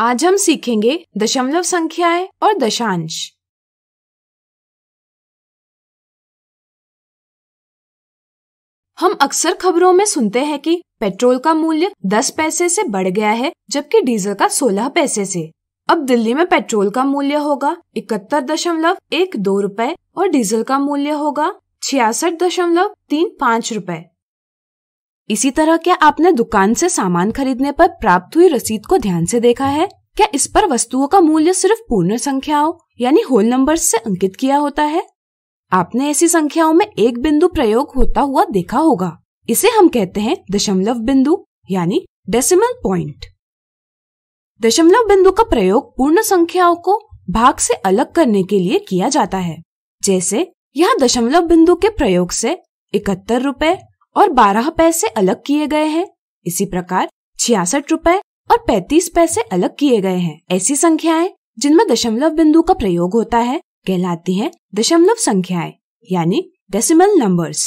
आज हम सीखेंगे दशमलव संख्याएं और दशांश हम अक्सर खबरों में सुनते हैं कि पेट्रोल का मूल्य 10 पैसे से बढ़ गया है जबकि डीजल का 16 पैसे से अब दिल्ली में पेट्रोल का मूल्य होगा इकहत्तर दशमलव एक दो रूपए और डीजल का मूल्य होगा छियासठ दशमलव तीन पाँच रूपए इसी तरह क्या आपने दुकान से सामान खरीदने पर प्राप्त हुई रसीद को ध्यान से देखा है क्या इस पर वस्तुओं का मूल्य सिर्फ पूर्ण संख्याओं यानी होल नंबर से अंकित किया होता है आपने ऐसी संख्याओं में एक बिंदु प्रयोग होता हुआ देखा होगा इसे हम कहते हैं दशमलव बिंदु यानी डेसिमल पॉइंट दशमलव बिंदु का प्रयोग पूर्ण संख्याओं को भाग से अलग करने के लिए किया जाता है जैसे यहाँ दशमलव बिंदु के प्रयोग से इकहत्तर रूपए और बारह पैसे अलग किए गए हैं इसी प्रकार छियासठ रूपए और 35 पैसे अलग किए गए हैं ऐसी संख्याएं जिनमें दशमलव बिंदु का प्रयोग होता है कहलाती हैं दशमलव संख्याएं यानी डेसिमल नंबर्स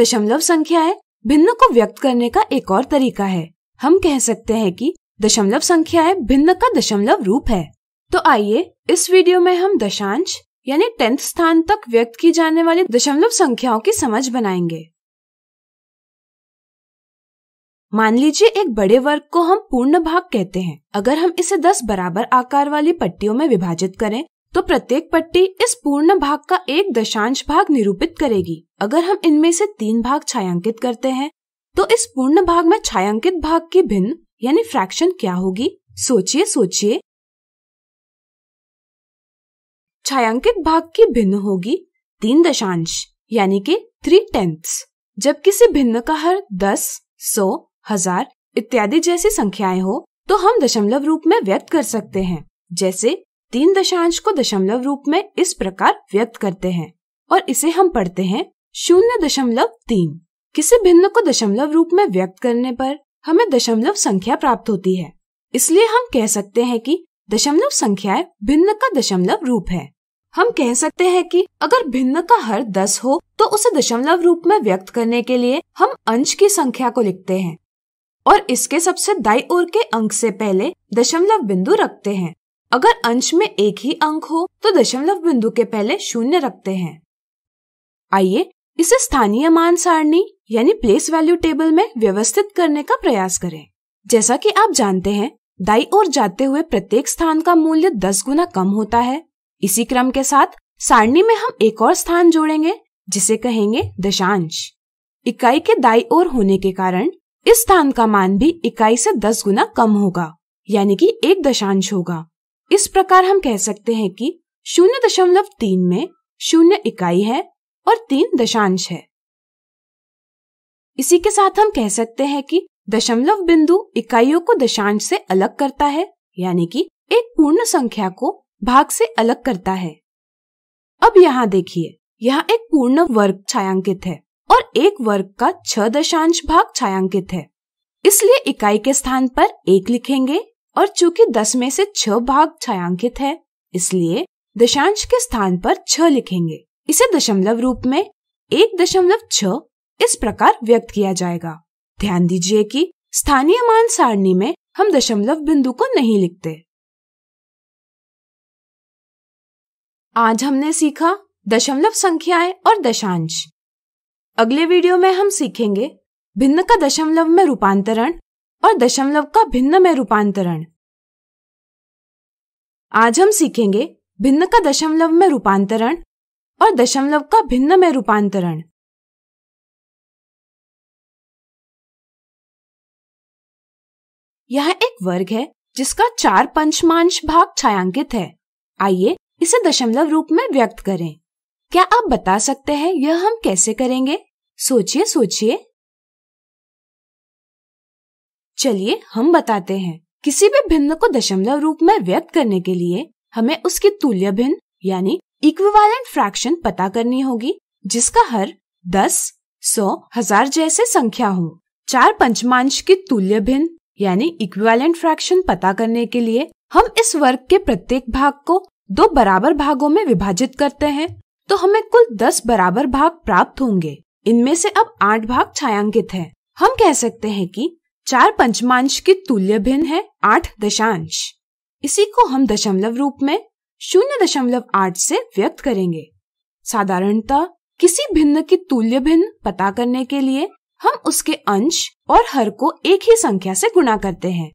दशमलव संख्याएं भिन्न को व्यक्त करने का एक और तरीका है हम कह सकते हैं कि दशमलव संख्याएं भिन्न का दशमलव रूप है तो आइए इस वीडियो में हम दशांश यानी टेंथ स्थान तक व्यक्त की जाने वाली दशमलव संख्याओं की समझ बनाएंगे मान लीजिए एक बड़े वर्ग को हम पूर्ण भाग कहते हैं अगर हम इसे 10 बराबर आकार वाली पट्टियों में विभाजित करें तो प्रत्येक पट्टी इस पूर्ण भाग का एक दशांश भाग निरूपित करेगी अगर हम इनमें से तीन भाग छायांकित करते हैं तो इस पूर्ण भाग में छायांकित भाग की भिन्न यानी फ्रैक्शन क्या होगी सोचिए सोचिए छायांकित भाग की भिन्न होगी तीन दशांश यानी कि थ्री टेंथ जब किसी भिन्न का हर दस सौ हजार इत्यादि जैसी संख्याएं हो तो हम दशमलव रूप में व्यक्त कर सकते हैं जैसे तीन दशांश को दशमलव रूप में इस प्रकार व्यक्त करते हैं और इसे हम पढ़ते हैं शून्य दशमलव तीन किसी भिन्न को दशमलव रूप में व्यक्त करने पर हमें दशमलव संख्या प्राप्त होती है इसलिए हम कह सकते हैं कि दशमलव संख्याएं भिन्न का दशमलव रूप है हम कह सकते हैं कि अगर भिन्न का हर दस हो तो उसे दशमलव रूप में व्यक्त करने के लिए हम अंश की संख्या को लिखते हैं और इसके सबसे दाई ओर के अंक से पहले दशमलव बिंदु रखते हैं अगर अंश में एक ही अंक हो तो दशमलव बिंदु के पहले शून्य रखते हैं आइए इसे स्थानीय मान सारणी यानी प्लेस वैल्यू टेबल में व्यवस्थित करने का प्रयास करें जैसा कि आप जानते हैं दाई ओर जाते हुए प्रत्येक स्थान का मूल्य दस गुना कम होता है इसी क्रम के साथ सारणी में हम एक और स्थान जोड़ेंगे जिसे कहेंगे दशांश इकाई के दाई ओर होने के कारण इस स्थान का मान भी इकाई से दस गुना कम होगा यानी कि एक दशांश होगा इस प्रकार हम कह सकते हैं कि शून्य दशमलव तीन में शून्य इकाई है और तीन दशांश है इसी के साथ हम कह सकते हैं कि दशमलव बिंदु इकाइयों को दशांश से अलग करता है यानी कि एक पूर्ण संख्या को भाग से अलग करता है अब यहाँ देखिए यहाँ एक पूर्ण वर्ग छायांकित है और एक वर्ग का छह दशांश भाग छायांकित है इसलिए इकाई के स्थान पर एक लिखेंगे और चूंकि दस में से छह भाग छायांकित है इसलिए दशांश के स्थान पर छह लिखेंगे इसे दशमलव रूप में एक दशमलव छ इस प्रकार व्यक्त किया जाएगा ध्यान दीजिए कि स्थानीय मान सारणी में हम दशमलव बिंदु को नहीं लिखते आज हमने सीखा दशमलव संख्याएं और दशांश अगले वीडियो में हम सीखेंगे भिन्न का दशमलव में रूपांतरण और दशमलव का भिन्न में रूपांतरण आज हम सीखेंगे भिन्न का दशमलव में रूपांतरण और दशमलव का भिन्न में रूपांतरण यह एक वर्ग है जिसका चार पंचमांश भाग छायांकित है आइए इसे दशमलव रूप में व्यक्त करें क्या आप बता सकते हैं यह हम कैसे करेंगे सोचिए सोचिए चलिए हम बताते हैं किसी भी भिन्न को दशमलव रूप में व्यक्त करने के लिए हमें उसकी तुल्य भिन्न यानी इक्विवेलेंट फ्रैक्शन पता करनी होगी जिसका हर दस सौ हजार जैसे संख्या हो चार पंचमांश की तुल्य भिन्न यानी इक्विवेलेंट फ्रैक्शन पता करने के लिए हम इस वर्ग के प्रत्येक भाग को दो बराबर भागों में विभाजित करते हैं तो हमें कुल दस बराबर भाग प्राप्त होंगे इनमें से अब आठ भाग छायांकित है हम कह सकते हैं कि चार पंचमांश के तुल्य भिन्न है आठ दशांश इसी को हम दशमलव रूप में शून्य दशमलव आठ से व्यक्त करेंगे साधारणतः किसी भिन्न के तुल्य भिन्न पता करने के लिए हम उसके अंश और हर को एक ही संख्या से गुणा करते हैं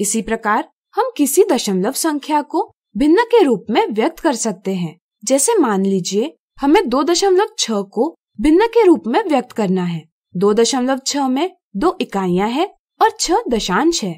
इसी प्रकार हम किसी दशमलव संख्या को भिन्न के रूप में व्यक्त कर सकते हैं जैसे मान लीजिए हमें दो दशमलव छह को भिन्न के रूप में व्यक्त करना है दो दशमलव छह में दो इकाइयां हैं और छह दशांश है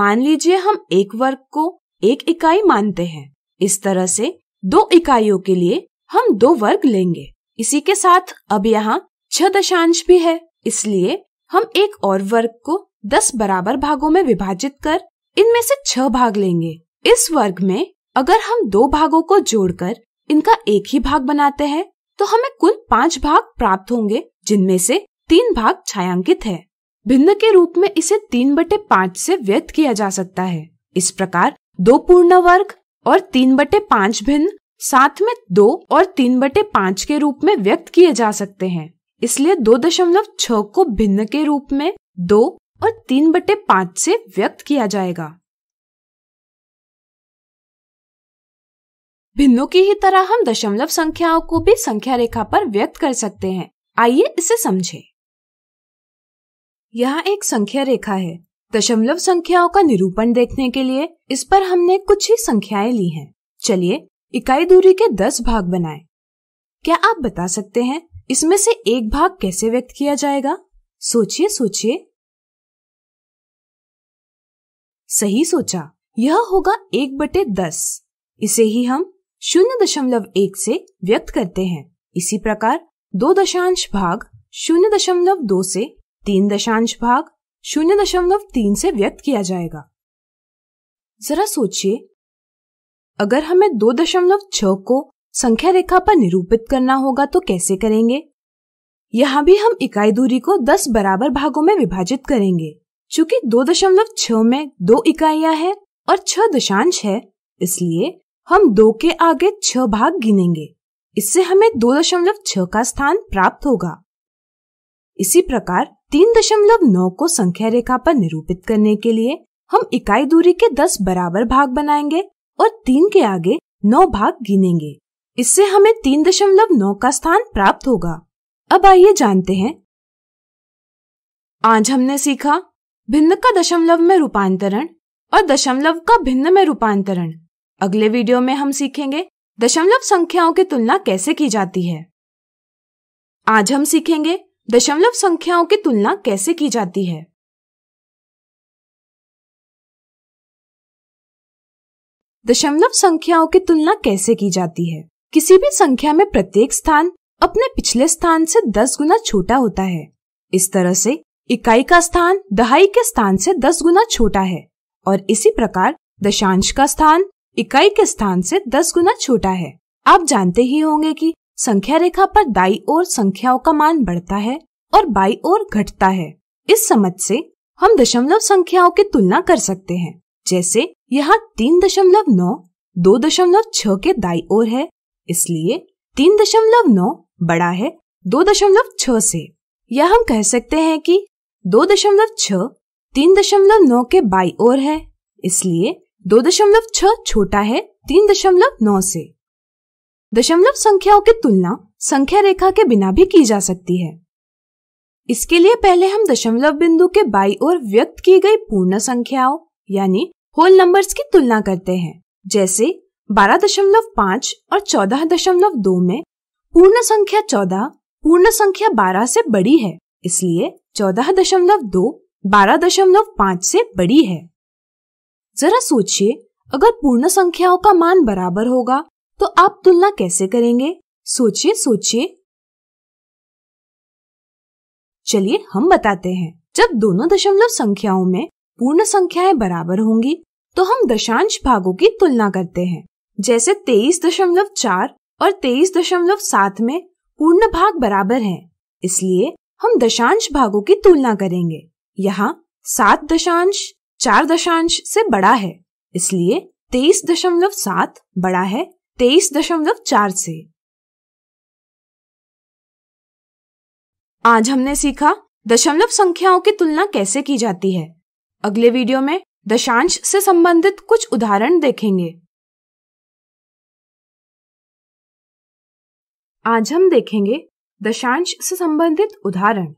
मान लीजिए हम एक वर्ग को एक इकाई मानते हैं इस तरह से दो इकाइयों के लिए हम दो वर्ग लेंगे इसी के साथ अब यहाँ छह दशांश भी है इसलिए हम एक और वर्ग को दस बराबर भागों में विभाजित कर इनमें से छह भाग लेंगे इस वर्ग में अगर हम दो भागों को जोड़कर इनका एक ही भाग बनाते हैं तो हमें कुल पांच भाग प्राप्त होंगे जिनमें से तीन भाग छायांकित है भिन्न के रूप में इसे तीन बटे पाँच से व्यक्त किया जा सकता है इस प्रकार दो पूर्ण वर्ग और तीन बटे पाँच भिन्न साथ में दो और तीन बटे पाँच के रूप में व्यक्त किए जा सकते हैं इसलिए दो दशमलव छ को भिन्न के रूप में दो और तीन बटे पाँच से व्यक्त किया जाएगा भिन्नों की ही तरह हम दशमलव संख्याओं को भी संख्या रेखा पर व्यक्त कर सकते हैं आइए इसे समझें। यहाँ एक संख्या रेखा है दशमलव संख्याओं का निरूपण देखने के लिए इस पर हमने कुछ ही संख्याएं ली हैं। चलिए इकाई दूरी के दस भाग बनाएं। क्या आप बता सकते हैं इसमें से एक भाग कैसे व्यक्त किया जाएगा सोचिए सोचिए सही सोचा यह होगा एक बटे दस इसे ही हम शून्य दशमलव एक से व्यक्त करते हैं इसी प्रकार दो दशांश भाग शून्य दशमलव दो से तीन दशांश भाग शून्य दशमलव तीन से व्यक्त किया जाएगा जरा सोचिए अगर हमें दो दशमलव छ को संख्या रेखा पर निरूपित करना होगा तो कैसे करेंगे यहाँ भी हम इकाई दूरी को दस बराबर भागों में विभाजित करेंगे चूंकि दो दशमलव छ में दो इकाइयां हैं और छह दशांश है इसलिए हम दो के आगे छह भाग गिनेंगे इससे हमें दो दशमलव छह का स्थान प्राप्त होगा इसी प्रकार तीन दशमलव नौ को संख्या रेखा पर निरूपित करने के लिए हम इकाई दूरी के दस बराबर भाग बनाएंगे और तीन के आगे नौ भाग गिनेंगे इससे हमें तीन दशमलव नौ का स्थान प्राप्त होगा अब आइए जानते हैं आज हमने सीखा भिन्न का दशमलव में रूपांतरण और दशमलव का भिन्न में रूपांतरण अगले वीडियो में हम सीखेंगे दशमलव संख्याओं की तुलना कैसे की जाती है आज हम सीखेंगे दशमलव संख्याओं की तुलना कैसे की जाती है दशमलव संख्याओं की तुलना कैसे की जाती है किसी भी संख्या में प्रत्येक स्थान अपने पिछले स्थान से दस गुना छोटा होता है इस तरह से इकाई का स्थान दहाई के स्थान से दस गुना छोटा है और इसी प्रकार दशांश का स्थान इकाई के स्थान से दस गुना छोटा है आप जानते ही होंगे कि संख्या रेखा पर दाई ओर संख्याओं का मान बढ़ता है और बाई ओर घटता है इस समझ से हम दशमलव संख्याओं की तुलना कर सकते हैं जैसे यहाँ तीन दशमलव नौ दो दशमलव छह के दाई ओर है इसलिए तीन दशमलव नौ बड़ा है दो दशमलव छह से या हम कह सकते हैं कि दो दशमलव छ तीन दशमलव नौ के बाई ओर है इसलिए दो दशमलव छह छोटा है तीन दशमलव नौ से दशमलव संख्याओं की तुलना संख्या रेखा के बिना भी की जा सकती है इसके लिए पहले हम दशमलव बिंदु के बाई और व्यक्त की गई पूर्ण संख्याओं यानी होल नंबर्स की तुलना करते हैं जैसे 12.5 और 14.2 में पूर्ण संख्या 14 पूर्ण संख्या 12 से बड़ी है इसलिए 14.2 12.5 से बड़ी है जरा सोचिए अगर पूर्ण संख्याओं का मान बराबर होगा तो आप तुलना कैसे करेंगे सोचिए सोचिए चलिए हम बताते हैं जब दोनों दशमलव संख्याओं में पूर्ण संख्याएं बराबर होंगी तो हम दशांश भागों की तुलना करते हैं जैसे तेईस दशमलव चार और तेईस दशमलव सात में पूर्ण भाग बराबर हैं, इसलिए हम दशांश भागों की तुलना करेंगे यहाँ सात दशांश चार दशांश से बड़ा है इसलिए तेईस दशमलव सात बड़ा है तेईस दशमलव चार से आज हमने सीखा दशमलव संख्याओं की तुलना कैसे की जाती है अगले वीडियो में दशांश से संबंधित कुछ उदाहरण देखेंगे आज हम देखेंगे दशांश से संबंधित उदाहरण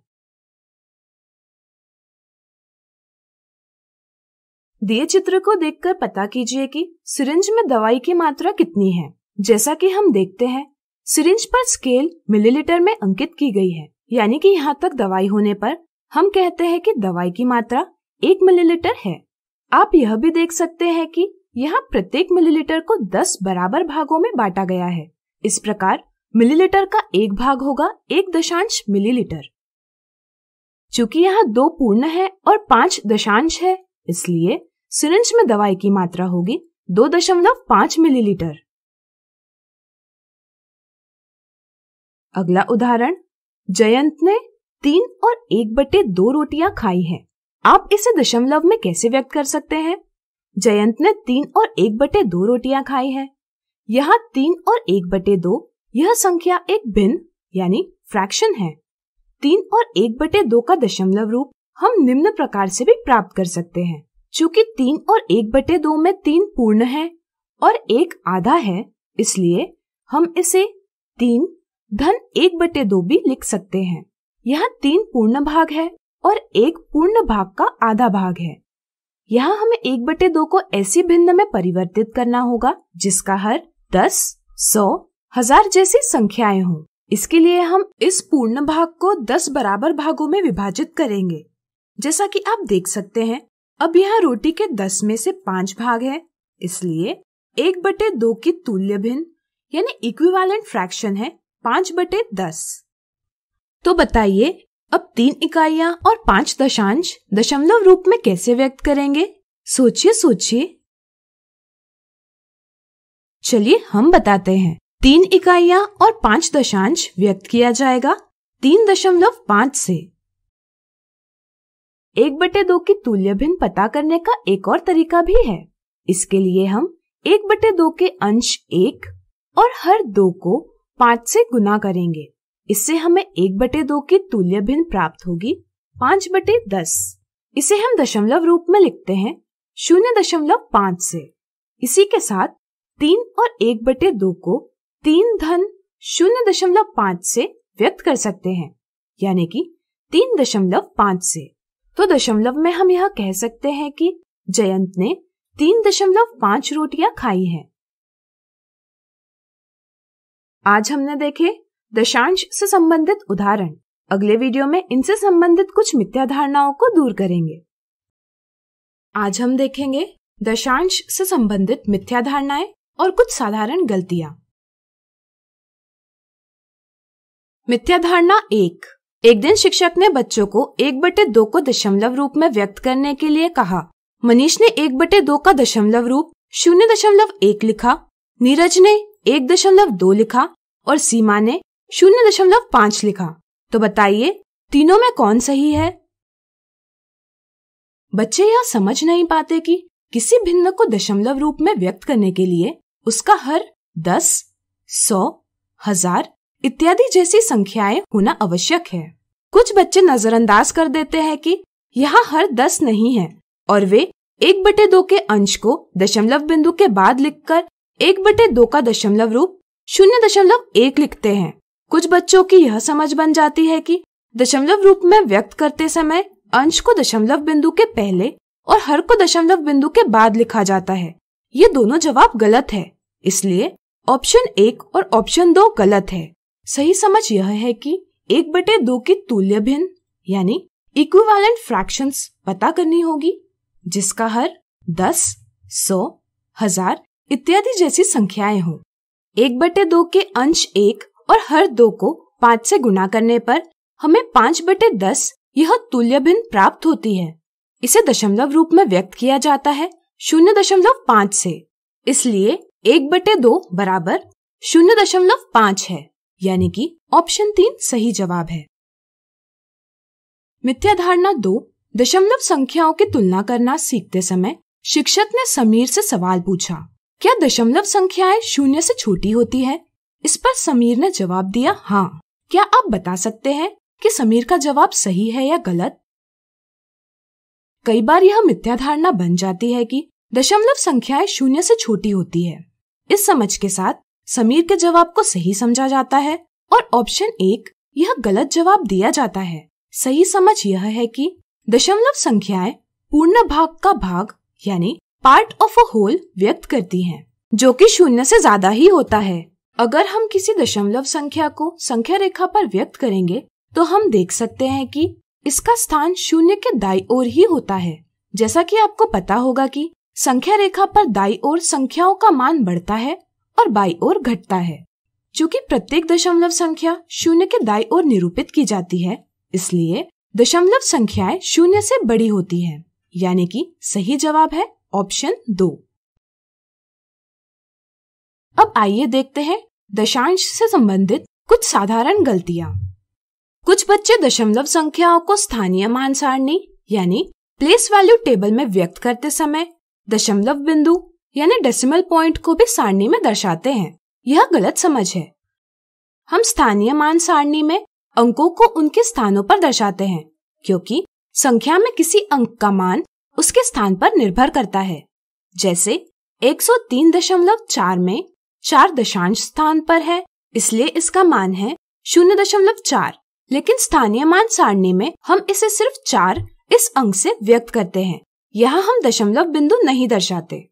दिए चित्र को देखकर पता कीजिए कि सिरिंज में दवाई की मात्रा कितनी है जैसा कि हम देखते हैं सिरिंज पर स्केल मिलीलीटर में अंकित की गई है यानी कि यहाँ तक दवाई होने पर हम कहते हैं कि दवाई की मात्रा एक मिलीलीटर है आप यह भी देख सकते हैं कि यहाँ प्रत्येक मिलीलीटर को दस बराबर भागों में बांटा गया है इस प्रकार मिलीलीटर का एक भाग होगा एक दशांश मिलीलीटर चूंकि यहाँ दो पूर्ण है और पांच दशांश है इसलिए सिरिंज में दवाई की मात्रा होगी दो दशमलव पांच मिलीलीटर अगला उदाहरण जयंत ने तीन और एक बटे दो रोटियां खाई हैं। आप इसे दशमलव में कैसे व्यक्त कर सकते हैं जयंत ने तीन और एक बटे दो रोटियां खाई हैं। यहाँ तीन और एक बटे दो यह संख्या एक भिन्न यानी फ्रैक्शन है तीन और एक बटे दो का दशमलव रूप हम निम्न प्रकार से भी प्राप्त कर सकते हैं चूंकि तीन और एक बटे दो में तीन पूर्ण है और एक आधा है इसलिए हम इसे तीन धन एक बटे दो भी लिख सकते हैं यहाँ तीन पूर्ण भाग है और एक पूर्ण भाग का आधा भाग है यहाँ हमें एक बटे दो को ऐसी भिन्न में परिवर्तित करना होगा जिसका हर दस सौ हजार जैसी संख्याएं हों इसके लिए हम इस पूर्ण भाग को दस बराबर भागों में विभाजित करेंगे जैसा कि आप देख सकते हैं अब यहाँ रोटी के दस में से पांच भाग है इसलिए एक बटे दो की तुल्य भिन्न यानी इक्विवेलेंट फ्रैक्शन है पांच बटे दस तो बताइए अब तीन इकाइयां और पांच दशांश दशमलव रूप में कैसे व्यक्त करेंगे सोचिए सोचिए चलिए हम बताते हैं तीन इकाइयां और पांच दशांश व्यक्त किया जाएगा तीन दशमलव पांच से एक बटे दो की तुल्य भिन्न पता करने का एक और तरीका भी है इसके लिए हम एक बटे दो के अंश एक और हर दो को पाँच से गुना करेंगे इससे हमें एक बटे दो की तुल्य भिन्न प्राप्त होगी पाँच बटे दस इसे हम दशमलव रूप में लिखते हैं शून्य दशमलव पाँच से इसी के साथ तीन और एक बटे दो को तीन धन शून्य दशमलव पाँच से व्यक्त कर सकते हैं यानी कि तीन दशमलव पाँच से तो दशमलव में हम यह कह सकते हैं कि जयंत ने तीन दशमलव पांच रोटियां खाई हैं। आज हमने देखे दशांश से संबंधित उदाहरण अगले वीडियो में इनसे संबंधित कुछ मिथ्या धारणाओं को दूर करेंगे आज हम देखेंगे दशांश से संबंधित मिथ्या धारणाएं और कुछ साधारण गलतियां मिथ्या धारणा एक एक दिन शिक्षक ने बच्चों को एक बटे दो को दशमलव रूप में व्यक्त करने के लिए कहा मनीष ने एक बटे दो का दशमलव रूप शून्य दशमलव एक लिखा नीरज ने एक दशमलव दो लिखा और सीमा ने शून्य दशमलव पाँच लिखा तो बताइए तीनों में कौन सही है बच्चे यह समझ नहीं पाते कि किसी भिन्न को दशमलव रूप में व्यक्त करने के लिए उसका हर दस सौ हजार इत्यादि जैसी संख्याएं होना आवश्यक है कुछ बच्चे नजरअंदाज कर देते हैं कि यहाँ हर दस नहीं है और वे एक बटे दो के अंश को दशमलव बिंदु के बाद लिखकर एक बटे दो का दशमलव रूप शून्य दशमलव एक लिखते हैं कुछ बच्चों की यह समझ बन जाती है कि दशमलव रूप में व्यक्त करते समय अंश को दशमलव बिंदु के पहले और हर को दशमलव बिंदु के बाद लिखा जाता है ये दोनों जवाब गलत है इसलिए ऑप्शन एक और ऑप्शन दो गलत है सही समझ यह है कि एक बटे दो की तुल्य भिन्न यानी इक्विवेलेंट फ्रैक्शंस पता करनी होगी जिसका हर दस सौ हजार इत्यादि जैसी संख्याएं हों एक बटे दो के अंश एक और हर दो को पाँच से गुना करने पर हमें पाँच बटे दस यह तुल्य भिन्न प्राप्त होती है इसे दशमलव रूप में व्यक्त किया जाता है शून्य दशमलव पाँच से इसलिए एक बटे दो बराबर शून्य दशमलव पाँच है यानी कि ऑप्शन तीन सही जवाब है मिथ्या धारणा दो दशमलव संख्याओं की तुलना करना सीखते समय शिक्षक ने समीर से सवाल पूछा क्या दशमलव संख्याएं शून्य से छोटी होती है इस पर समीर ने जवाब दिया हाँ क्या आप बता सकते हैं कि समीर का जवाब सही है या गलत कई बार यह मिथ्या धारणा बन जाती है कि दशमलव संख्याएं शून्य से छोटी होती है इस समझ के साथ समीर के जवाब को सही समझा जाता है और ऑप्शन एक यह गलत जवाब दिया जाता है सही समझ यह है कि दशमलव संख्याएं पूर्ण भाग का भाग यानी पार्ट ऑफ अ होल व्यक्त करती हैं, जो कि शून्य से ज्यादा ही होता है अगर हम किसी दशमलव संख्या को संख्या रेखा पर व्यक्त करेंगे तो हम देख सकते हैं कि इसका स्थान शून्य के दाई ओर ही होता है जैसा कि आपको पता होगा कि संख्या रेखा पर दाई ओर संख्याओं का मान बढ़ता है और बाई ओर घटता है चूंकि प्रत्येक दशमलव संख्या शून्य के दाई ओर निरूपित की जाती है इसलिए दशमलव संख्याएं शून्य से बड़ी होती है यानी कि सही जवाब है ऑप्शन दो अब आइए देखते हैं दशांश से संबंधित कुछ साधारण गलतियां कुछ बच्चे दशमलव संख्याओं को स्थानीय मान सारणी यानी प्लेस वैल्यू टेबल में व्यक्त करते समय दशमलव बिंदु यानी डेसिमल पॉइंट को भी सारणी में दर्शाते हैं यह गलत समझ है हम स्थानीय मान सारणी में अंकों को उनके स्थानों पर दर्शाते हैं क्योंकि संख्या में किसी अंक का मान उसके स्थान पर निर्भर करता है जैसे 103.4 में चार दशांश स्थान पर है इसलिए इसका मान है 0.4 लेकिन स्थानीय मान सारणी में हम इसे सिर्फ चार इस अंक से व्यक्त करते हैं यहाँ हम दशमलव बिंदु नहीं दर्शाते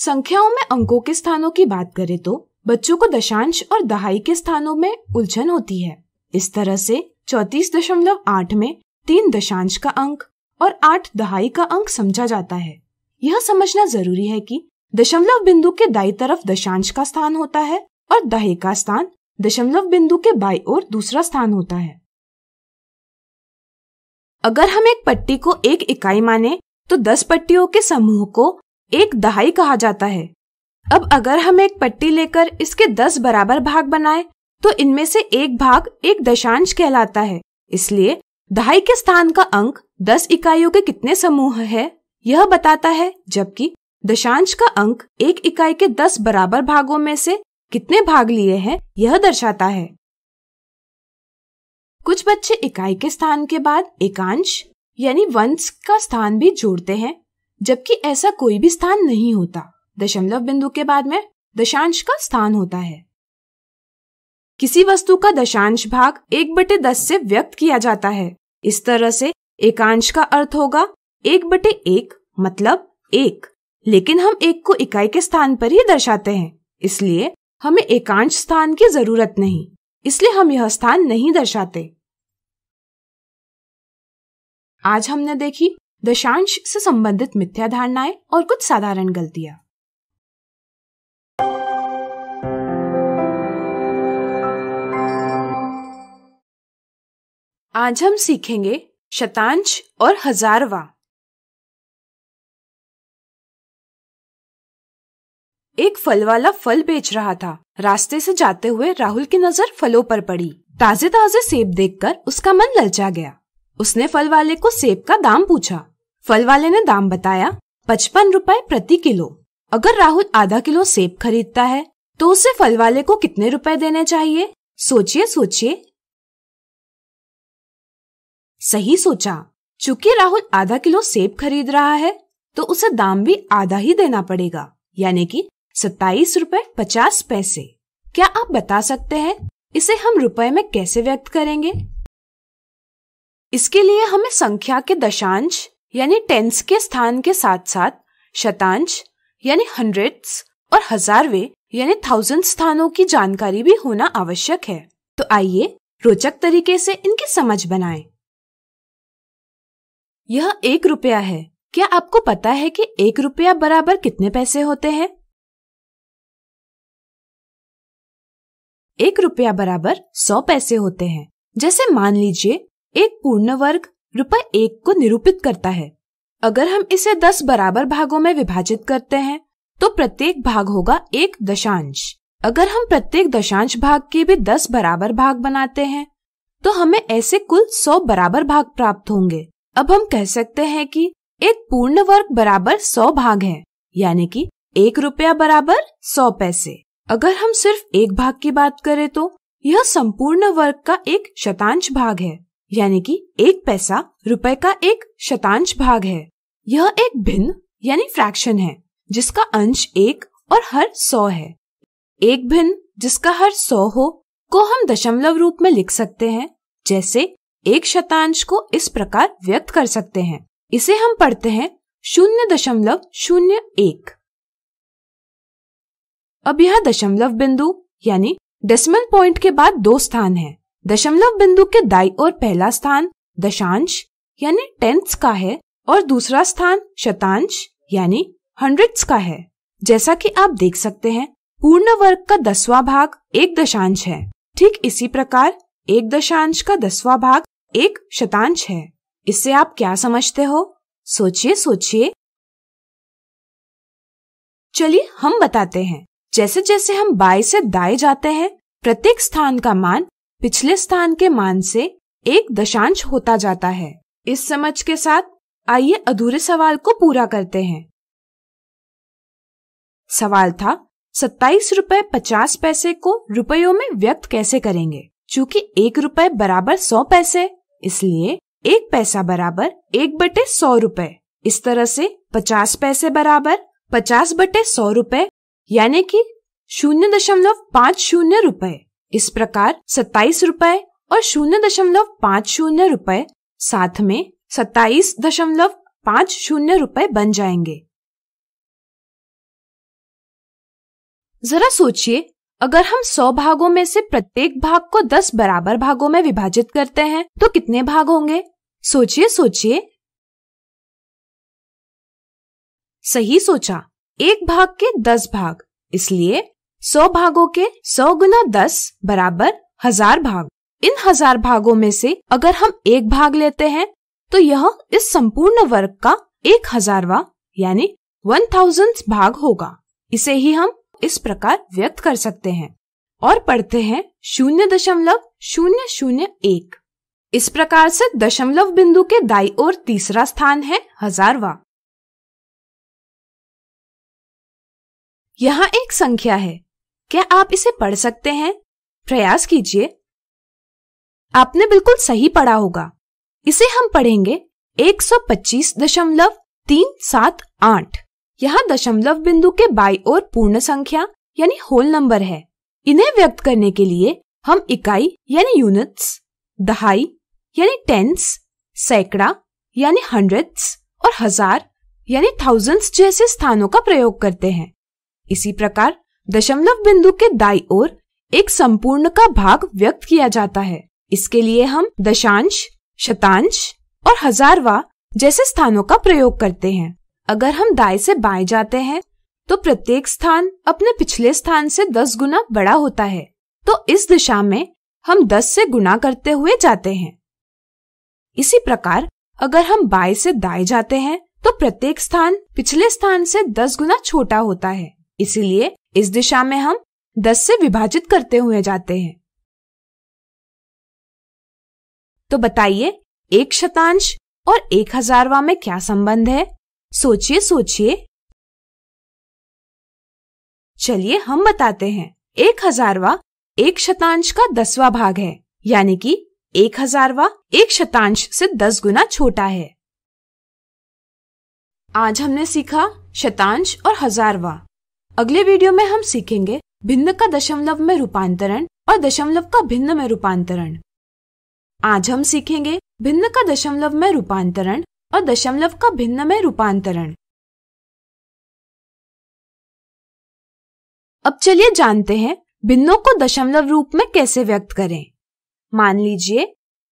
संख्याओं में अंकों के स्थानों की बात करें तो बच्चों को दशांश और दहाई के स्थानों में उलझन होती है इस तरह से चौतीस दशमलव आठ में तीन दशांश का अंक और आठ दहाई का अंक समझा जाता है यह समझना जरूरी है कि दशमलव बिंदु के दाई तरफ दशांश का स्थान होता है और दहे का स्थान दशमलव बिंदु के बाई और दूसरा स्थान होता है अगर हम एक पट्टी को एक इकाई माने तो दस पट्टियों के समूह को एक दहाई कहा जाता है अब अगर हम एक पट्टी लेकर इसके दस बराबर भाग बनाए तो इनमें से एक भाग एक दशांश कहलाता है इसलिए दहाई के स्थान का अंक दस इकाइयों के कितने समूह है यह बताता है जबकि दशांश का अंक एक इकाई के दस बराबर भागों में से कितने भाग लिए हैं यह दर्शाता है कुछ बच्चे इकाई के स्थान के बाद एकांश यानी वंश का स्थान भी जोड़ते हैं जबकि ऐसा कोई भी स्थान नहीं होता दशमलव बिंदु के बाद में दशांश का स्थान होता है किसी वस्तु का दशांश भाग एक बटे दस से व्यक्त किया जाता है इस तरह से एकांश का अर्थ होगा एक बटे एक मतलब एक लेकिन हम एक को इकाई के स्थान पर ही दर्शाते हैं इसलिए हमें एकांश स्थान की जरूरत नहीं इसलिए हम यह स्थान नहीं दर्शाते आज हमने देखी दशांश से संबंधित मिथ्या धारणाएं और कुछ साधारण गलतियां आज हम सीखेंगे शतांश और हजारवा एक फल वाला फल बेच रहा था रास्ते से जाते हुए राहुल की नजर फलों पर पड़ी ताजे ताजे सेब देखकर उसका मन ललचा गया उसने फल वाले को सेब का दाम पूछा फल वाले ने दाम बताया पचपन रूपए प्रति किलो अगर राहुल आधा किलो सेब खरीदता है तो उसे फल वाले को कितने रुपए देने चाहिए सोचिए सोचिए सही सोचा चूंकि राहुल आधा किलो सेब खरीद रहा है तो उसे दाम भी आधा ही देना पड़ेगा यानी कि सत्ताईस रूपए पचास पैसे क्या आप बता सकते हैं इसे हम रुपए में कैसे व्यक्त करेंगे इसके लिए हमें संख्या के दशांश यानी टेंस के स्थान के साथ साथ शतांश यानी हंड्रेड्स और हजारवे यानी थाउजेंड स्थानों की जानकारी भी होना आवश्यक है तो आइए रोचक तरीके से इनकी समझ बनाए यह एक रुपया है क्या आपको पता है कि एक रुपया बराबर कितने पैसे होते हैं एक रुपया बराबर सौ पैसे होते हैं जैसे मान लीजिए एक पूर्ण वर्ग रुपए एक को निरूपित करता है अगर हम इसे दस बराबर भागों में विभाजित करते हैं तो प्रत्येक भाग होगा एक दशांश अगर हम प्रत्येक दशांश भाग के भी दस बराबर भाग बनाते हैं तो हमें ऐसे कुल सौ बराबर भाग प्राप्त होंगे अब हम कह सकते हैं कि एक पूर्ण वर्ग बराबर सौ भाग है यानी कि एक रुपया बराबर सौ पैसे अगर हम सिर्फ एक भाग की बात करें तो यह संपूर्ण वर्ग का एक शतांश भाग है यानी कि एक पैसा रुपए का एक शतांश भाग है यह एक भिन्न यानी फ्रैक्शन है जिसका अंश एक और हर सौ है एक भिन्न जिसका हर सौ हो को हम दशमलव रूप में लिख सकते हैं जैसे एक शतांश को इस प्रकार व्यक्त कर सकते हैं इसे हम पढ़ते हैं शून्य दशमलव शून्य एक अब यह दशमलव बिंदु यानी डेसिमल पॉइंट के बाद दो स्थान है दशमलव बिंदु के दाई और पहला स्थान दशांश यानी टेंथ्स का है और दूसरा स्थान शतांश यानी हंड्रेड्स का है जैसा कि आप देख सकते हैं पूर्ण वर्ग का दसवा भाग एक दशांश है ठीक इसी प्रकार एक दशांश का दसवा भाग एक शतांश है इससे आप क्या समझते हो सोचिए सोचिए चलिए हम बताते हैं जैसे जैसे हम बाई से दाए जाते हैं प्रत्येक स्थान का मान पिछले स्थान के मान से एक दशांश होता जाता है इस समझ के साथ आइए अधूरे सवाल को पूरा करते हैं सवाल था सत्ताईस रुपए पचास पैसे को रुपयों में व्यक्त कैसे करेंगे चूँकि एक रुपए बराबर सौ पैसे इसलिए एक पैसा बराबर एक बटे सौ रुपए इस तरह से पचास पैसे बराबर पचास बटे सौ रुपए यानी कि शून्य दशमलव पाँच शून्य रुपए इस प्रकार सत्ताईस रूपए और शून्य दशमलव पाँच शून्य रूपए साथ में सत्ताईस दशमलव पाँच शून्य रूपए बन जाएंगे जरा सोचिए अगर हम सौ भागों में से प्रत्येक भाग को दस बराबर भागों में विभाजित करते हैं तो कितने भाग होंगे सोचिए सोचिए सही सोचा एक भाग के दस भाग इसलिए सौ भागों के सौ गुना दस बराबर हजार भाग इन हजार भागों में से अगर हम एक भाग लेते हैं तो यह इस संपूर्ण वर्ग का एक हजारवा यानी वन थाउजेंड भाग होगा इसे ही हम इस प्रकार व्यक्त कर सकते हैं और पढ़ते हैं शून्य दशमलव शून्य शून्य एक इस प्रकार से दशमलव बिंदु के दाई और तीसरा स्थान है हजारवा यहाँ एक संख्या है क्या आप इसे पढ़ सकते हैं प्रयास कीजिए आपने बिल्कुल सही पढ़ा होगा इसे हम पढ़ेंगे एक सौ पच्चीस दशमलव तीन सात आठ यहाँ दशमलव बिंदु के बाई और पूर्ण संख्या यानी होल नंबर है इन्हें व्यक्त करने के लिए हम इकाई यानी यूनिट्स दहाई यानी टेंस सैकड़ा यानी हंड्रेड्स और हजार यानी थाउजेंड्स जैसे स्थानों का प्रयोग करते हैं इसी प्रकार दशमलव बिंदु के दाई ओर एक संपूर्ण का भाग व्यक्त किया जाता है इसके लिए हम दशांश शतांश और हजारवा जैसे स्थानों का प्रयोग करते हैं अगर हम दाएं से बाएं जाते हैं तो प्रत्येक स्थान अपने पिछले स्थान से दस गुना बड़ा होता है तो इस दिशा में हम दस से गुना करते हुए जाते हैं इसी प्रकार अगर हम बाएं से दाएं जाते हैं तो प्रत्येक स्थान पिछले स्थान से दस गुना छोटा होता है इसीलिए इस दिशा में हम दस से विभाजित करते हुए जाते हैं तो बताइए एक शतांश और एक हजारवा में क्या संबंध है सोचिए सोचिए चलिए हम बताते हैं एक हजारवा एक शतांश का दसवा भाग है यानी कि एक हजारवा एक शतांश से दस गुना छोटा है आज हमने सीखा शतांश और हजारवा अगले वीडियो में हम सीखेंगे भिन्न का दशमलव में रूपांतरण और दशमलव का भिन्न में रूपांतरण आज हम सीखेंगे भिन्न का दशमलव में रूपांतरण और दशमलव का भिन्न में रूपांतरण अब चलिए जानते हैं भिन्नों को दशमलव रूप में कैसे व्यक्त करें मान लीजिए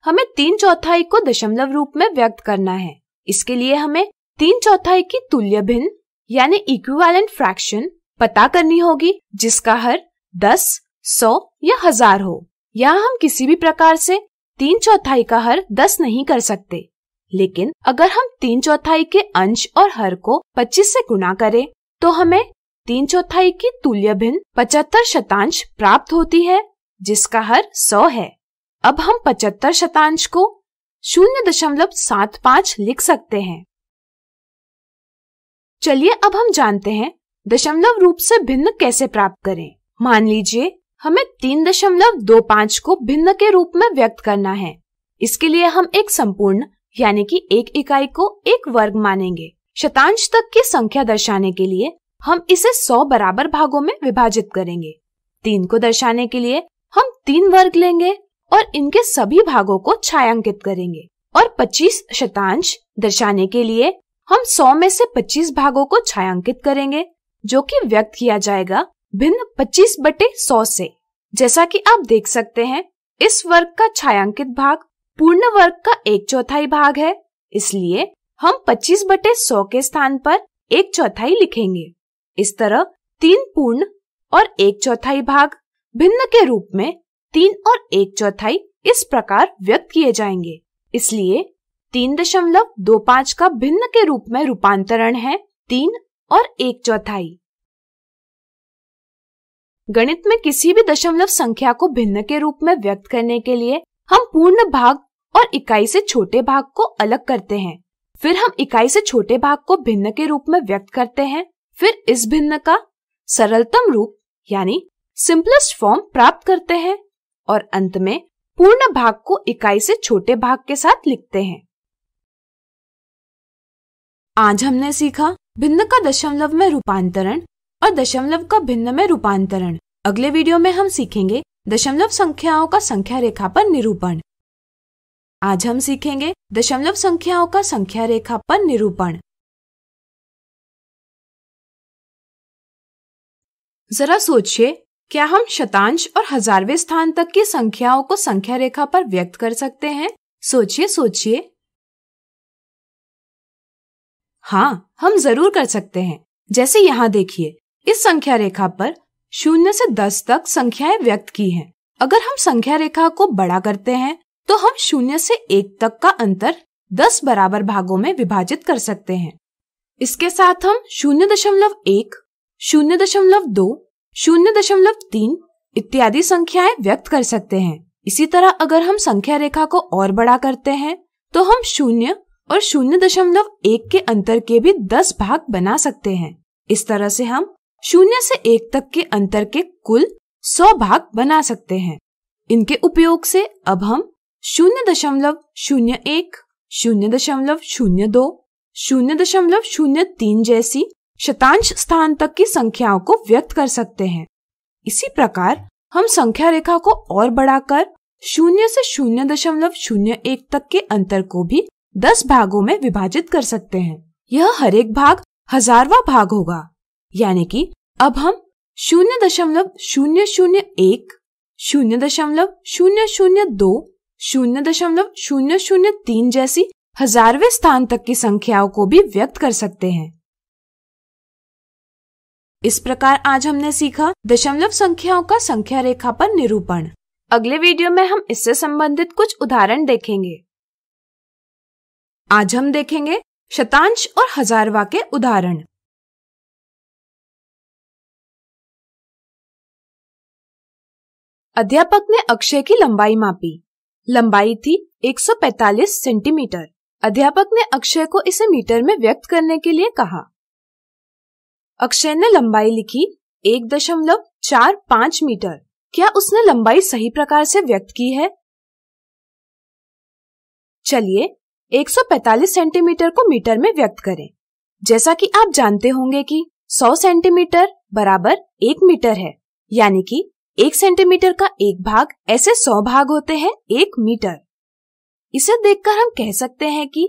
हमें तीन चौथाई को दशमलव रूप में व्यक्त करना है इसके लिए हमें तीन चौथाई की तुल्य भिन्न यानी इक्विवेलेंट फ्रैक्शन पता करनी होगी जिसका हर दस सौ या हजार हो यहाँ हम किसी भी प्रकार से तीन चौथाई का हर दस नहीं कर सकते लेकिन अगर हम तीन चौथाई के अंश और हर को पच्चीस से गुना करें तो हमें तीन चौथाई की तुल्य भिन्न पचहत्तर शतांश प्राप्त होती है जिसका हर सौ है अब हम पचहत्तर शतांश को शून्य दशमलव सात पाँच लिख सकते हैं चलिए अब हम जानते हैं दशमलव रूप से भिन्न कैसे प्राप्त करें मान लीजिए हमें तीन दशमलव दो पाँच को भिन्न के रूप में व्यक्त करना है इसके लिए हम एक संपूर्ण यानी कि एक इकाई को एक वर्ग मानेंगे शतांश तक की संख्या दर्शाने के लिए हम इसे सौ बराबर भागों में विभाजित करेंगे तीन को दर्शाने के लिए हम तीन वर्ग लेंगे और इनके सभी भागों को छायांकित करेंगे और 25 शतांश दर्शाने के लिए हम 100 में से 25 भागों को छायांकित करेंगे जो कि व्यक्त किया जाएगा भिन्न 25 बटे 100 से जैसा कि आप देख सकते हैं इस वर्ग का छायांकित भाग पूर्ण वर्ग का एक चौथाई भाग है इसलिए हम 25 बटे 100 के स्थान पर एक चौथाई लिखेंगे इस तरह तीन पूर्ण और एक चौथाई भाग भिन्न के रूप में तीन और एक चौथाई इस प्रकार व्यक्त किए जाएंगे इसलिए तीन दशमलव दो पाँच का भिन्न के रूप में रूपांतरण है तीन और एक चौथाई गणित में किसी भी दशमलव संख्या को भिन्न के रूप में व्यक्त करने के लिए हम पूर्ण भाग और इकाई से छोटे भाग को अलग करते हैं फिर हम इकाई से छोटे भाग को भिन्न के रूप में व्यक्त करते हैं फिर इस भिन्न का सरलतम रूप यानी सिंपलेस्ट फॉर्म प्राप्त करते हैं और अंत में पूर्ण भाग को इकाई से छोटे भाग के साथ लिखते हैं आज हमने सीखा भिन्न का दशमलव में रूपांतरण और दशमलव का भिन्न में रूपांतरण अगले वीडियो में हम सीखेंगे दशमलव संख्याओं का संख्या रेखा पर निरूपण आज हम सीखेंगे दशमलव संख्याओं का संख्या रेखा पर निरूपण जरा सोचिए क्या हम शतांश और हजारवें स्थान तक की संख्याओं को संख्या रेखा पर व्यक्त कर सकते हैं सोचिए सोचिए हाँ हम जरूर कर सकते हैं जैसे यहाँ देखिए इस संख्या रेखा पर शून्य से दस तक संख्याएं व्यक्त की हैं। अगर हम संख्या रेखा को बड़ा करते हैं तो हम शून्य से एक तक का अंतर दस बराबर भागों में विभाजित कर सकते हैं इसके साथ हम शून्य दशमलव एक शून्य दशमलव दो शून्य दशमलव तीन इत्यादि संख्याएं व्यक्त कर सकते हैं इसी तरह अगर हम संख्या रेखा को और बड़ा करते हैं तो हम शून्य और शून्य दशमलव एक के अंतर के भी दस भाग बना सकते हैं इस तरह से हम शून्य से एक तक के अंतर के कुल सौ भाग बना सकते हैं इनके उपयोग से अब हम शून्य दशमलव शून्य एक शून्य दशमलव शून्य दो शून्य दशमलव शून्य तीन जैसी शतांश स्थान तक की संख्याओं को व्यक्त कर सकते हैं इसी प्रकार हम संख्या रेखा को और बढ़ाकर शून्य से शून्य दशमलव शून्य एक तक के अंतर को भी दस भागों में विभाजित कर सकते हैं यह हर एक भाग हजारवा भाग होगा यानी कि अब हम शून्य दशमलव शून्य शून्य एक शून्य दशमलव शून्य शून्य दो शून्य दशमलव शून्य शून्य तीन जैसी हजारवे स्थान तक की संख्याओं को भी व्यक्त कर सकते हैं इस प्रकार आज हमने सीखा दशमलव संख्याओं का संख्या रेखा पर निरूपण अगले वीडियो में हम इससे संबंधित कुछ उदाहरण देखेंगे आज हम देखेंगे शतांश और हजारवा के उदाहरण अध्यापक ने अक्षय की लंबाई मापी लंबाई थी 145 सेंटीमीटर अध्यापक ने अक्षय को इसे मीटर में व्यक्त करने के लिए कहा अक्षय ने लंबाई लिखी एक दशमलव चार पाँच मीटर क्या उसने लंबाई सही प्रकार से व्यक्त की है चलिए 145 सेंटीमीटर को मीटर में व्यक्त करें जैसा कि आप जानते होंगे कि 100 सेंटीमीटर बराबर एक मीटर है यानी कि एक सेंटीमीटर का एक भाग ऐसे 100 भाग होते हैं एक मीटर इसे देखकर हम कह सकते हैं कि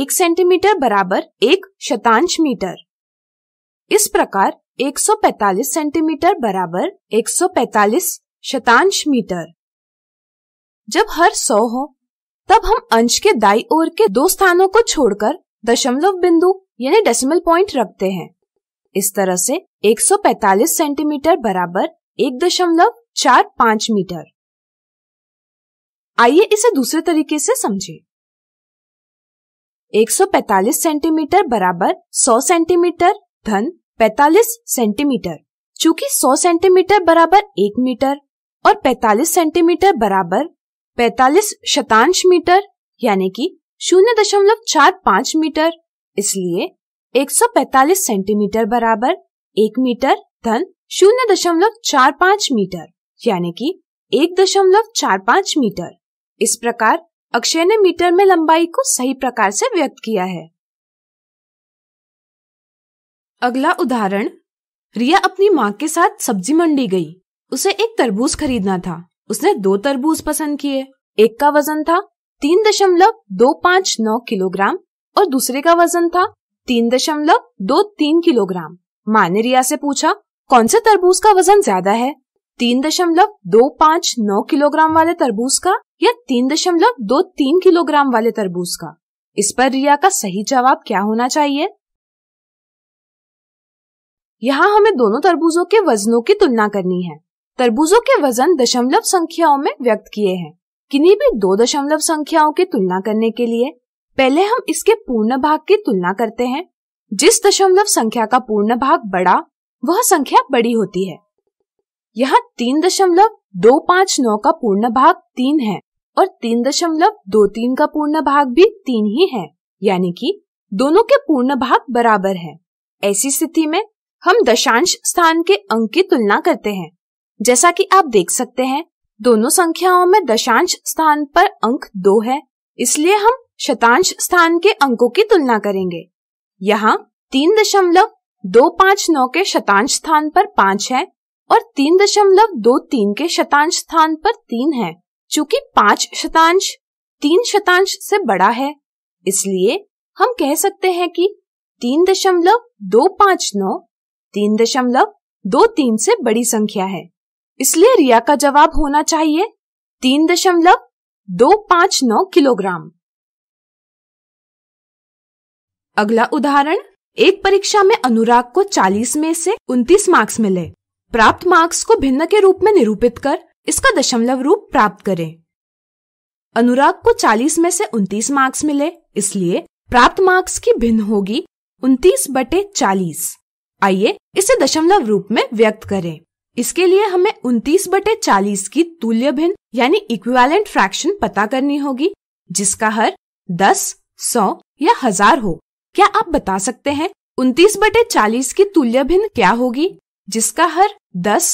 एक सेंटीमीटर बराबर एक शतांश मीटर इस प्रकार 145 सेंटीमीटर बराबर 145 शतांश मीटर जब हर 100 हो तब हम अंश के दाई ओर के दो स्थानों को छोड़कर दशमलव बिंदु यानी डेसिमल पॉइंट रखते हैं इस तरह से 145 सेंटीमीटर बराबर एक दशमलव चार पाँच मीटर आइए इसे दूसरे तरीके से समझें। 145 सेंटीमीटर बराबर 100 सेंटीमीटर धन 45 सेंटीमीटर चूंकि 100 सेंटीमीटर बराबर एक मीटर और 45 सेंटीमीटर बराबर पैतालीस शतांश मीटर यानी कि शून्य दशमलव चार पाँच मीटर इसलिए 145 सेंटीमीटर बराबर एक मीटर धन शून्य दशमलव चार पाँच मीटर यानी कि एक दशमलव चार पाँच मीटर इस प्रकार अक्षय ने मीटर में लंबाई को सही प्रकार से व्यक्त किया है अगला उदाहरण रिया अपनी माँ के साथ सब्जी मंडी गई उसे एक तरबूज खरीदना था उसने दो तरबूज पसंद किए एक का वजन था तीन दशमलव दो पाँच नौ किलोग्राम और दूसरे का वजन था तीन दशमलव दो तीन किलोग्राम माँ ने रिया से पूछा कौन से तरबूज का वजन ज्यादा है तीन दशमलव दो पाँच नौ किलोग्राम वाले तरबूज का या तीन दशमलव दो तीन किलोग्राम वाले तरबूज का इस पर रिया का सही जवाब क्या होना चाहिए यहाँ हमें दोनों तरबूजों के वजनों की तुलना करनी है तरबूजों के वजन दशमलव संख्याओं में व्यक्त किए हैं किन्हीं भी दो दशमलव संख्याओं की तुलना करने के लिए पहले हम इसके पूर्ण भाग की तुलना करते हैं जिस दशमलव संख्या का पूर्ण भाग बड़ा वह संख्या बड़ी होती है यहाँ तीन दशमलव दो पाँच नौ का पूर्ण भाग तीन है और तीन दशमलव दो तीन का पूर्ण भाग भी तीन ही है यानी कि दोनों के पूर्ण भाग बराबर हैं। ऐसी स्थिति में हम दशांश स्थान के अंक की तुलना करते हैं जैसा कि आप देख सकते हैं दोनों संख्याओं में दशांश स्थान पर अंक दो है इसलिए हम शतांश स्थान के अंकों की तुलना करेंगे यहाँ तीन दशमलव दो पाँच नौ के शतांश स्थान पर पाँच है और तीन दशमलव दो तीन के शतांश स्थान पर तीन है चूंकि पाँच शतांश तीन शतांश से बड़ा है इसलिए हम कह सकते हैं कि तीन दशमलव दो पाँच नौ तीन दशमलव दो तीन से बड़ी संख्या है इसलिए रिया का जवाब होना चाहिए तीन दशमलव दो पांच नौ किलोग्राम अगला उदाहरण एक परीक्षा में अनुराग को 40 में से 29 मार्क्स मिले प्राप्त मार्क्स को भिन्न के रूप में निरूपित कर इसका दशमलव रूप प्राप्त करें अनुराग को 40 में से 29 मार्क्स मिले इसलिए प्राप्त मार्क्स की भिन्न होगी 29 बटे 40। आइए इसे दशमलव रूप में व्यक्त करें इसके लिए हमें उन्तीस बटे चालीस की तुल्य भिन्न यानी इक्विवेलेंट फ्रैक्शन पता करनी होगी जिसका हर दस सौ या हजार हो क्या आप बता सकते हैं उनतीस बटे चालीस की तुल्य भिन्न क्या होगी जिसका हर दस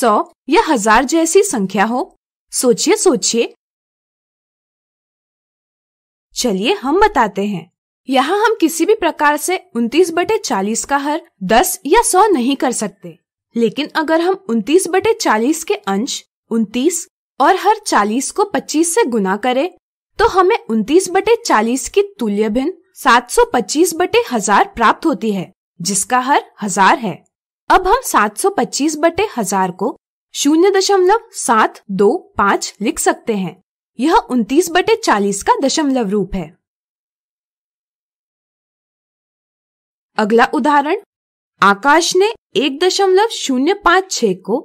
सौ या हजार जैसी संख्या हो सोचिए सोचिए चलिए हम बताते हैं यहाँ हम किसी भी प्रकार से उनतीस बटे चालीस का हर दस या सौ नहीं कर सकते लेकिन अगर हम उनतीस बटे चालीस के अंश उनतीस और हर चालीस को पच्चीस से गुना करें तो हमें उनतीस बटे चालीस की तुल्य भिन्न सात सौ पच्चीस बटे हजार प्राप्त होती है जिसका हर हजार है अब हम सात सौ पच्चीस बटे हजार को शून्य दशमलव सात दो पाँच लिख सकते हैं यह उनतीस बटे चालीस का दशमलव रूप है अगला उदाहरण आकाश ने एक दशमलव शून्य पाँच छ को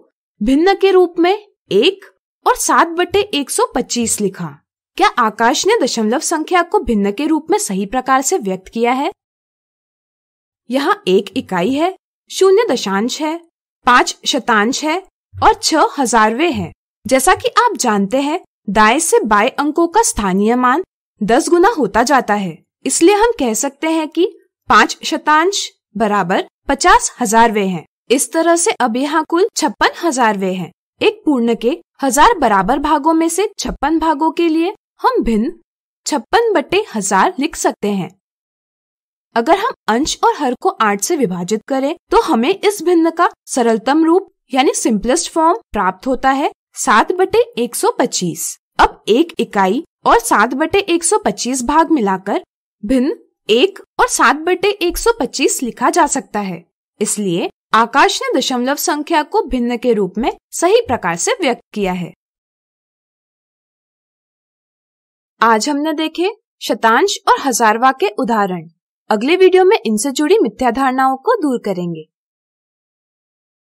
भिन्न के रूप में एक और सात बटे एक सौ पच्चीस लिखा क्या आकाश ने दशमलव संख्या को भिन्न के रूप में सही प्रकार से व्यक्त किया है यहाँ एक इकाई है शून्य दशांश है पांच शतांश है और छह हजारवे है जैसा कि आप जानते हैं दाएं से बाएं अंकों का स्थानीय मान दस गुना होता जाता है इसलिए हम कह सकते हैं कि पांच शतांश बराबर पचास हजार वे है इस तरह से अब यहाँ कुल छप्पन हजार वे है एक पूर्ण के हजार बराबर भागों में से छप्पन भागों के लिए हम भिन्न छप्पन बटे हजार लिख सकते हैं अगर हम अंश और हर को आठ से विभाजित करें तो हमें इस भिन्न का सरलतम रूप यानी सिंपलेस्ट फॉर्म प्राप्त होता है सात बटे एक सौ पच्चीस अब एक इकाई और सात बटे एक सौ पच्चीस भाग मिलाकर भिन्न एक और सात बटे एक सौ पच्चीस लिखा जा सकता है इसलिए आकाश ने दशमलव संख्या को भिन्न के रूप में सही प्रकार से व्यक्त किया है आज हमने देखे शतांश और हजारवा के उदाहरण अगले वीडियो में इनसे जुड़ी मिथ्या धारणाओं को दूर करेंगे